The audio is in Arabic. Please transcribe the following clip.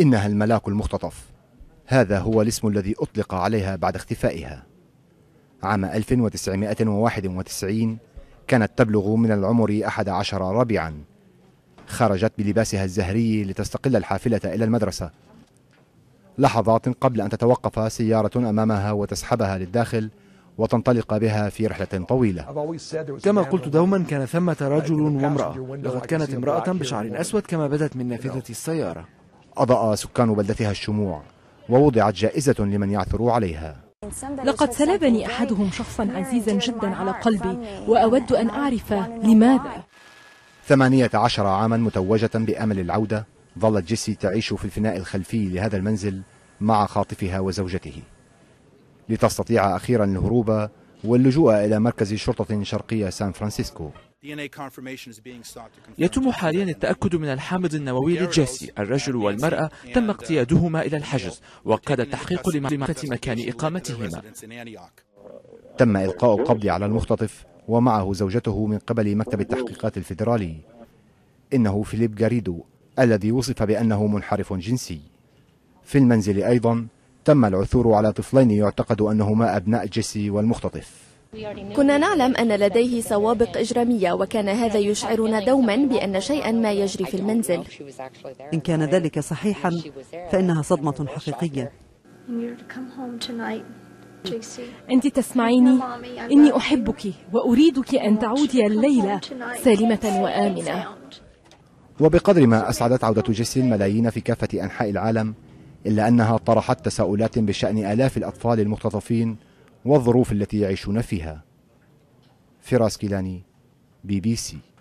إنها الملاك المختطف هذا هو الاسم الذي أطلق عليها بعد اختفائها عام 1991 كانت تبلغ من العمر 11 ربيعا خرجت بلباسها الزهري لتستقل الحافلة إلى المدرسة لحظات قبل أن تتوقف سيارة أمامها وتسحبها للداخل وتنطلق بها في رحلة طويلة كما قلت دوما كان ثمة رجل وامرأة لقد كانت امرأة بشعر أسود كما بدت من نافذة السيارة أضاء سكان بلدتها الشموع ووضعت جائزة لمن يعثروا عليها لقد سلبني أحدهم شخصا عزيزا جدا على قلبي وأود أن أعرف لماذا 18 عاما متوجة بأمل العودة ظلت جيسي تعيش في الفناء الخلفي لهذا المنزل مع خاطفها وزوجته لتستطيع أخيرا الهروب واللجوء إلى مركز شرطة شرقية سان فرانسيسكو يتم حاليا التأكد من الحامض النووي لجيسي الرجل والمرأة تم uh, اقتيادهما إلى الحجز وقاد التحقيق لمعرفة مكان إقامتهما تم إلقاء القبض على المختطف ومعه زوجته من قبل مكتب التحقيقات الفيدرالي إنه فيليب جاريدو الذي وصف بأنه منحرف جنسي في المنزل أيضا تم العثور على طفلين يعتقد أنهما أبناء جيسي والمختطف كنا نعلم أن لديه سوابق إجرامية وكان هذا يشعرنا دوما بأن شيئا ما يجري في المنزل إن كان ذلك صحيحا فإنها صدمة حقيقية أنت تسمعيني إني أحبك وأريدك أن تعودي الليلة سالمة وآمنة وبقدر ما أسعدت عودة جيسي الملايين في كافة أنحاء العالم إلا أنها طرحت تساؤلات بشأن آلاف الأطفال المختطفين والظروف التي يعيشون فيها فراس كيلاني بي بي سي